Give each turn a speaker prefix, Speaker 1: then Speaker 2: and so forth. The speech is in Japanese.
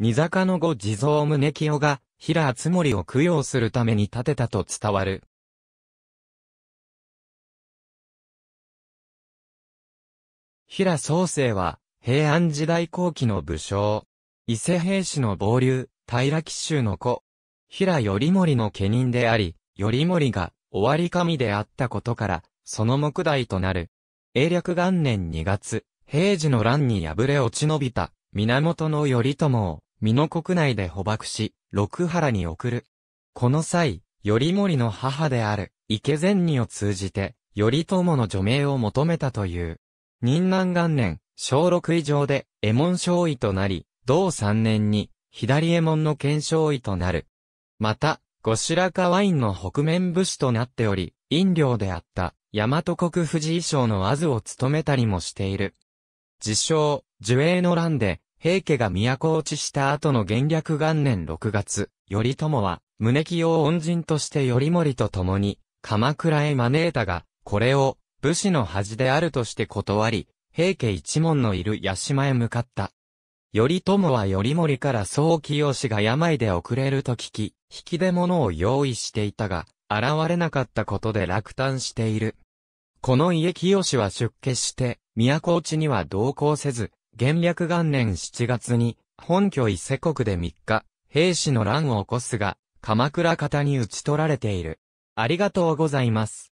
Speaker 1: 三坂の後地蔵宗清が、平厚盛を供養するために建てたと伝わる。平宗
Speaker 2: 生は、平安時代後期の武将。伊勢平氏の傍流、平紀州の子。平頼盛の家人であり、頼盛が、終わり神であったことから、その目代となる。英略元年2月、平治の乱に敗れ落ち延びた、源頼朝を、美濃国内で捕獲し、六原に送る。この際、頼盛の母である、池前にを通じて、頼朝の除名を求めたという。忍南元年、小六以上で、江衛門少尉となり、同三年に、左衛門の検証医となる。また、後白河院の北面武士となっており、飲料であった、大和国富士衣装の和図を務めたりもしている。自称、樹影の乱で、平家が都落ちした後の元略元年6月、頼朝は、宗清を恩人として頼盛と共に、鎌倉へ招いたが、これを、武士の恥であるとして断り、平家一門のいる八島へ向かった。頼朝は頼盛から宗清養が病で遅れると聞き、引き出物を用意していたが、現れなかったことで落胆している。この家清は出家して、都落ちには同行せず、元略元年7月に、本拠伊勢国で3日、兵士の乱を起こすが、鎌倉方に討ち取られている。ありがとうござい
Speaker 1: ます。